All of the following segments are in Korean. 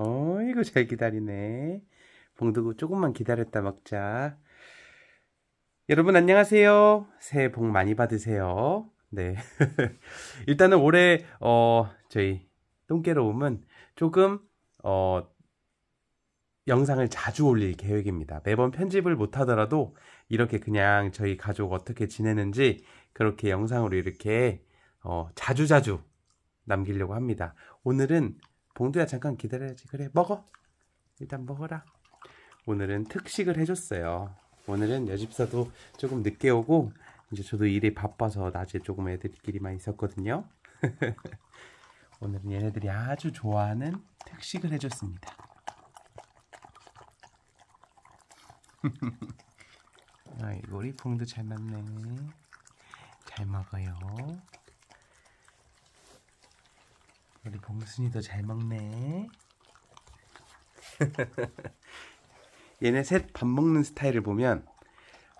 어이구 잘 기다리네 봉두구 조금만 기다렸다 먹자 여러분 안녕하세요 새해 복 많이 받으세요 네 일단은 올해 어 저희 똥개로움은 조금 어 영상을 자주 올릴 계획입니다. 매번 편집을 못하더라도 이렇게 그냥 저희 가족 어떻게 지내는지 그렇게 영상으로 이렇게 어, 자주자주 남기려고 합니다. 오늘은 봉두야 잠깐 기다려야지 그래 먹어 일단 먹어라 오늘은 특식을 해줬어요 오늘은 여집사도 조금 늦게 오고 이제 저도 일이 바빠서 낮에 조금 애들끼리만 있었거든요 오늘은 얘네들이 아주 좋아하는 특식을 해줬습니다 아이고 우리 봉도 잘 맞네 잘 먹어요 우리 봉순이도 잘 먹네. 얘네 셋 밥 먹는 스타일을 보면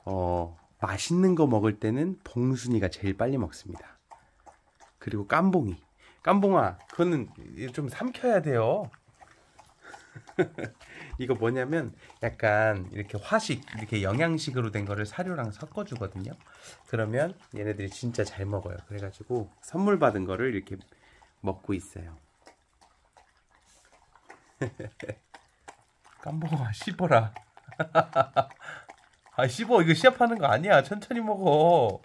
어, 맛있는 거 먹을 때는 봉순이가 제일 빨리 먹습니다. 그리고 깐봉이깐봉아 그거는 좀 삼켜야 돼요. 이거 뭐냐면 약간 이렇게 화식, 이렇게 영양식으로 된 거를 사료랑 섞어 주거든요. 그러면 얘네들이 진짜 잘 먹어요. 그래 가지고 선물 받은 거를 이렇게 먹고 있어요. 깜보가 씹어라. 아 씹어 이거 시합하는 거 아니야. 천천히 먹어.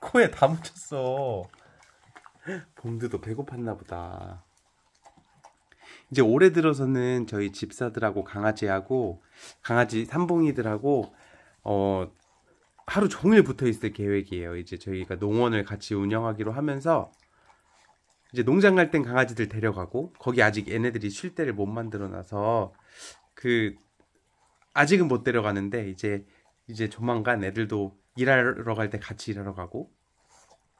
코에 다 묻혔어. 봉드도 배고팠나 보다. 이제 올해 들어서는 저희 집사들하고 강아지하고 강아지 삼봉이들하고 어 하루 종일 붙어 있을 계획이에요. 이제 저희가 농원을 같이 운영하기로 하면서 이제 농장 갈 땐 강아지들 데려가고 거기 아직 얘네들이 쉴 때를 못 만들어 놔서 그 아직은 못 데려가는데 이제 이제 조만간 애들도 일하러 갈 때 같이 일하러 가고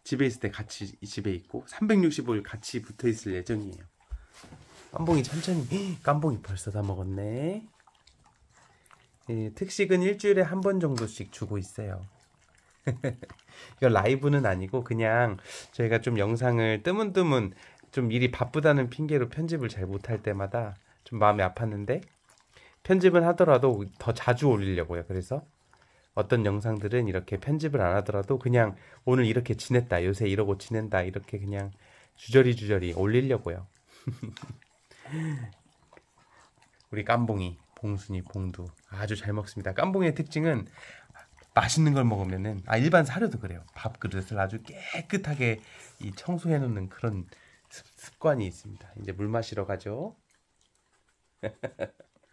집에 있을 때 같이 집에 있고 365일 같이 붙어 있을 예정이에요. 깜봉이 천천히 깜봉이 벌써 다 먹었네. 예, 특식은 일주일에 한 번 정도씩 주고 있어요. 이거 라이브는 아니고 그냥 저희가 좀 영상을 뜨문뜨문 좀 일이 바쁘다는 핑계로 편집을 잘 못할 때마다 좀 마음이 아팠는데 편집은 하더라도 더 자주 올리려고요. 그래서 어떤 영상들은 이렇게 편집을 안 하더라도 그냥 오늘 이렇게 지냈다 요새 이러고 지낸다 이렇게 그냥 주저리 주저리 올리려고요. 우리 깐봉이 봉순이 봉두 아주 잘 먹습니다. 깐봉의 특징은 맛있는 걸 먹으면은 아 일반 사료도 그래요. 밥 그릇을 아주 깨끗하게 이 청소해 놓는 그런 습, 관이 있습니다. 이제 물 마시러 가죠.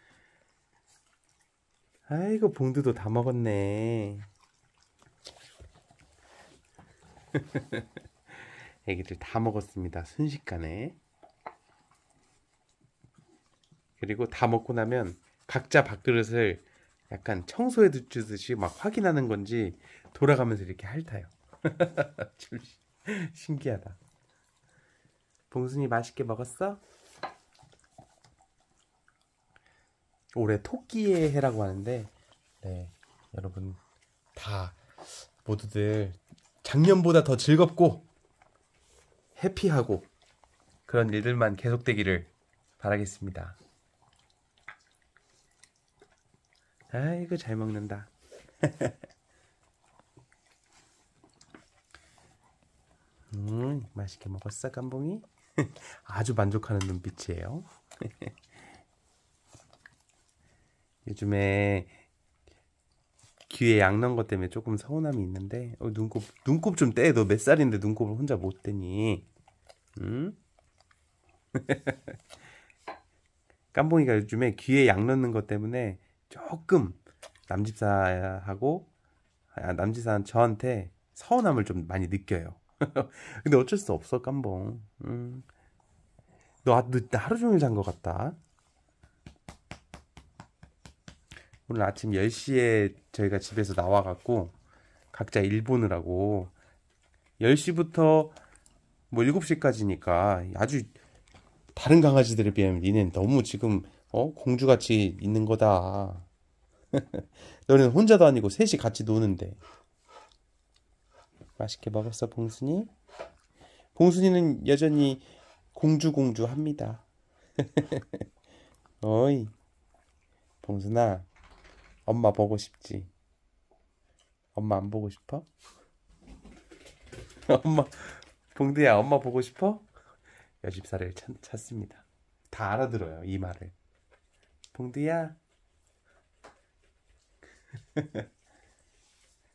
아이고 봉두도 다 먹었네. 애기들 다 먹었습니다. 순식간에. 그리고 다 먹고 나면 각자 밥그릇을 약간 청소해 두듯이 막 확인하는 건지 돌아가면서 이렇게 핥아요. 신기하다. 봉순이 맛있게 먹었어? 올해 토끼의 해라고 하는데 네 여러분 다 모두들 작년보다 더 즐겁고 해피하고 그런 일들만 계속되기를 바라겠습니다. 아이고 잘 먹는다. 음, 맛있게 먹었어, 깐봉이 아주 만족하는 눈빛이에요. 요즘에 귀에 약 넣은 것 때문에 조금 서운함이 있는데 어, 눈곱 눈곱 좀 떼. 너 몇 살인데 눈곱을 혼자 못 떼니? 응? 음? 깜봉이가 요즘에 귀에 약 넣는 것 때문에 조금 남집사하고 아, 남집사 저한테 서운함을 좀 많이 느껴요. 근데 어쩔 수 없어 깜봉. 음. 너, 너 하루 종일 잔 것 같다. 오늘 아침 10시에 저희가 집에서 나와갖고 각자 일본을하고 10시부터 뭐 7시까지니까 아주 다른 강아지들에 비하면 니는 너무 지금 어 공주같이 있는 거다 너는 혼자 도아니고 셋이 같이 노는데. 맛있게 먹었어, 봉순이? 봉순이는 여전히 공주공주 합니다. 어이. 봉순아, 엄마 보고 싶지? 엄마 안 보고 싶어? 엄마, 봉두야, 엄마 보고 싶어? 여집사를 찾, 찾습니다. 다 알아들어요, 이 말을. 봉두야,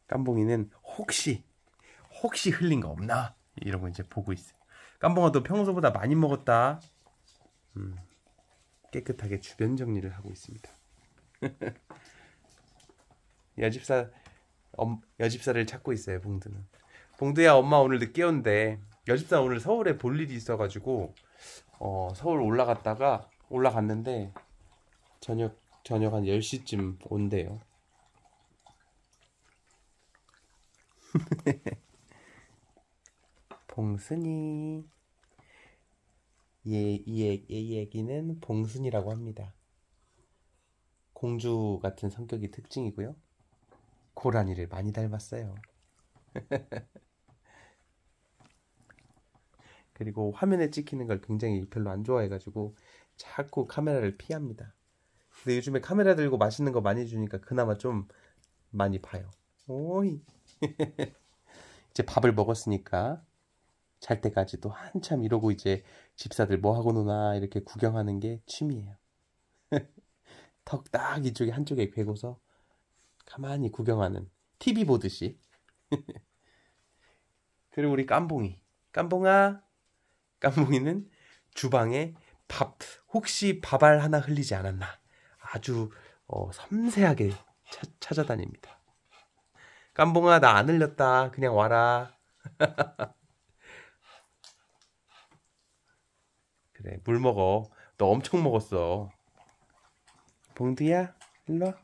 깜봉이는 혹시 혹시 흘린 거 없나 이러고 이제 보고 있어요. 깜봉아 도 평소보다 많이 먹었다. 음, 깨끗하게 주변 정리를 하고 있습니다. 여집사 엄, 여집사를 찾고 있어요 봉드는봉드야 엄마 오늘 늦게 온대. 여집사 오늘 서울에 볼 일이 있어가지고 어, 서울 올라갔다가 올라갔는데 저녁 저녁 한 10시쯤 온대요. 네. 봉순이 예, 얘, 이, 예 이 얘기는 봉순이라고 합니다. 공주 같은 성격이 특징이고요. 고라니를 많이 닮았어요. 그리고 화면에 찍히는 걸 굉장히 별로 안 좋아해가지고 자꾸 카메라를 피합니다. 근데 요즘에 카메라 들고 맛있는 거 많이 주니까 그나마 좀 많이 봐요. 오이. 이제 밥을 먹었으니까 잘 때까지도 한참 이러고 이제 집사들 뭐 하고 노나 이렇게 구경하는 게 취미예요. 턱 딱 이쪽에 한쪽에 괴고서 가만히 구경하는 TV 보듯이. 그리고 우리 깐봉이깐봉아깐봉이는 주방에 밥 혹시 밥알 하나 흘리지 않았나 아주 어, 섬세하게 찾, 찾아다닙니다. 깜봉아 나 안 흘렸다. 그냥 와라. 그래 물 먹어. 너 엄청 먹었어. 봉두야 일로 와.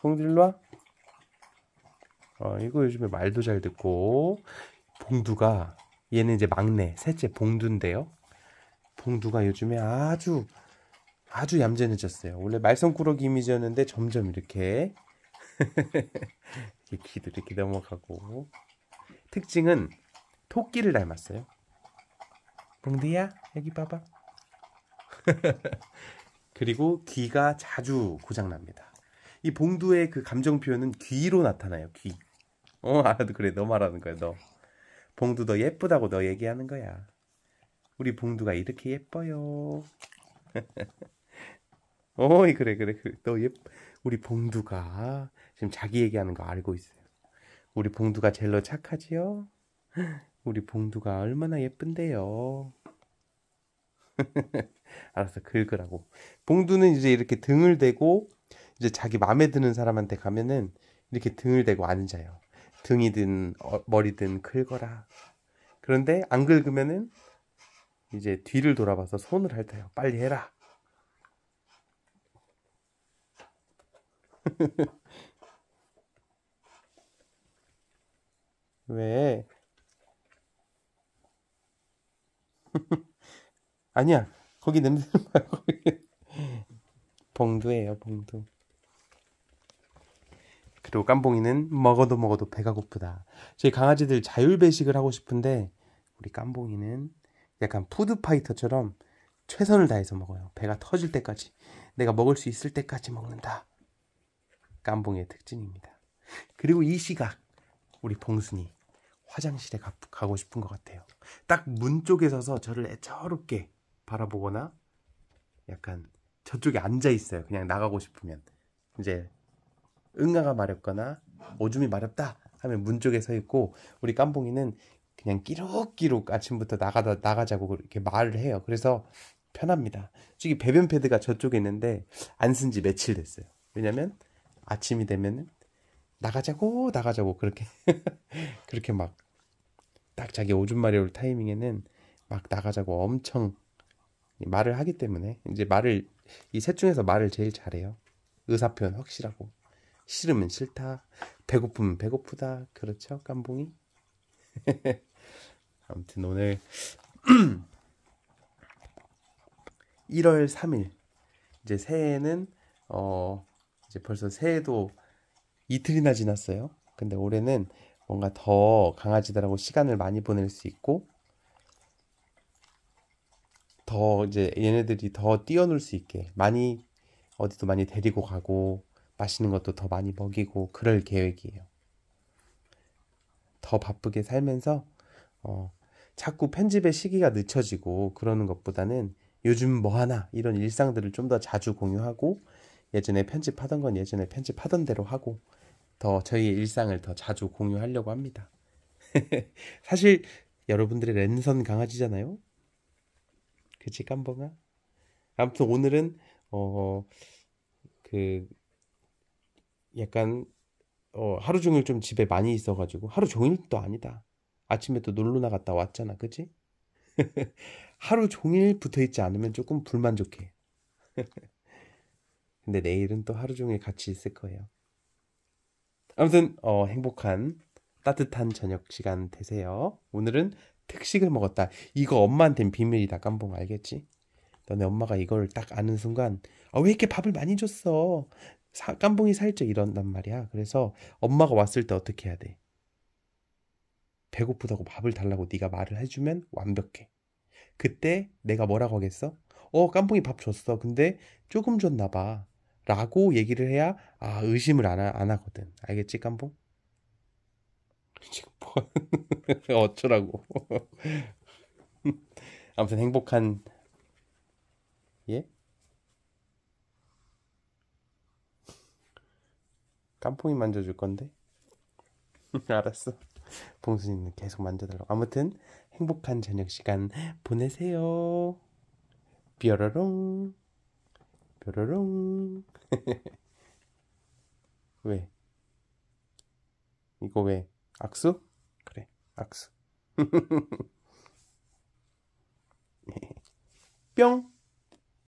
봉두 일로 와. 어, 이거 요즘에 말도 잘 듣고 봉두가 얘는 이제 막내 셋째 봉두인데요. 봉두가 요즘에 아주 아주 얌전해졌어요. 원래 말썽꾸러기 이미지였는데 점점 이렇게 이렇게, 이렇게 넘어가고 특징은 토끼를 닮았어요. 봉디야 여기 봐봐. 그리고 귀가 자주 고장납니다. 이 봉두의 그 감정 표현은 귀로 나타나요. 귀. 어 알아도 그래 너 말하는 거야 너. 봉두 너 예쁘다고 너 얘기하는 거야. 우리 봉두가 이렇게 예뻐요. 어이 그래 그래 그래 너 예, 우리 봉두가 지금 자기 얘기하는 거 알고 있어요 우리 봉두가 젤로 착하지요? 우리 봉두가 얼마나 예쁜데요 알았어 긁으라고 봉두는 이제 이렇게 등을 대고 이제 자기 마음에 드는 사람한테 가면은 이렇게 등을 대고 앉아요 등이든 어, 머리든 긁어라 그런데 안 긁으면은 이제 뒤를 돌아봐서 손을 핥아요 빨리 해라 왜? 아니야. 거기 냄새 말고. 봉두예요, 봉두. 그리고 깐봉이는 먹어도 먹어도 배가 고프다. 저희 강아지들 자율배식을 하고 싶은데 우리 깐봉이는 약간 푸드파이터처럼 최선을 다해서 먹어요. 배가 터질 때까지. 내가 먹을 수 있을 때까지 먹는다. 깜봉의 특징입니다. 그리고 이 시각 우리 봉순이 화장실에 가, 고 싶은 것 같아요. 딱 문 쪽에 서서 저를 애처롭게 바라보거나 약간 저쪽에 앉아 있어요. 그냥 나가고 싶으면 이제 응가가 마렵거나 오줌이 마렵다 하면 문 쪽에 서 있고 우리 깐봉이는 그냥 끼룩끼룩 아침부터 나가다 나가자고 이렇게 말을 해요. 그래서 편합니다. 솔직히 배변 패드가 저쪽에 있는데 안 쓴 지 며칠 됐어요. 왜냐면 아침이 되면은 나가자고 나가자고 그렇게 그렇게 막 딱 자기 오줌마리 올 타이밍에는 막 나가자고 엄청 말을 하기 때문에 이제 말을 이 셋 중에서 말을 제일 잘해요. 의사 표현 확실하고 싫으면 싫다 배고프면 배고프다 그렇죠 깐봉이 아무튼 오늘 1월 3일 이제 새해에는 어 이제 벌써 새해도 이틀이나 지났어요. 근데 올해는 뭔가 더 강아지들하고 시간을 많이 보낼 수 있고 더 이제 얘네들이 더 뛰어놀 수 있게 많이 어디도 많이 데리고 가고 맛있는 것도 더 많이 먹이고 그럴 계획이에요. 더 바쁘게 살면서 어, 자꾸 편집의 시기가 늦춰지고 그러는 것보다는 요즘 뭐 하나 이런 일상들을 좀 더 자주 공유하고 예전에 편집하던 건 예전에 편집하던 대로 하고 더저희 일상을 더 자주 공유하려고 합니다. 사실 여러분들의 랜선 강아지잖아요. 그치 깜봉아? 아무튼 오늘은 어 그 약간 어 하루 종일 좀 집에 많이 있어가지고 하루 종일도 아니다. 아침에 또 놀러 나갔다 왔잖아, 그치? 하루 종일 붙어 있지 않으면 조금 불만족해. 근데 내일은 또 하루 종일 같이 있을 거예요. 아무튼 어, 행복한 따뜻한 저녁 시간 되세요. 오늘은 특식을 먹었다. 이거 엄마한테는 비밀이다. 깜봉 알겠지? 너네 엄마가 이걸 딱 아는 순간 아, 왜 이렇게 밥을 많이 줬어? 사, 깜봉이 살쪄 이런단 말이야. 그래서 엄마가 왔을 때 어떻게 해야 돼? 배고프다고 밥을 달라고 네가 말을 해주면 완벽해. 그때 내가 뭐라고 하겠어? 어 깜봉이 밥 줬어. 근데 조금 줬나 봐. 라고 얘기를 해야 아 의심을 안, 하, 안 하거든 알겠지 깜봉? 지금 뭐 어쩌라고 아무튼 행복한 예? 깜풍이 만져줄 건데 알았어 봉수님은 계속 만져달라고 아무튼 행복한 저녁 시간 보내세요 뾰로롱 뾰로롱. 왜? 이거 왜? 악수? 그래, 악수. 뿅!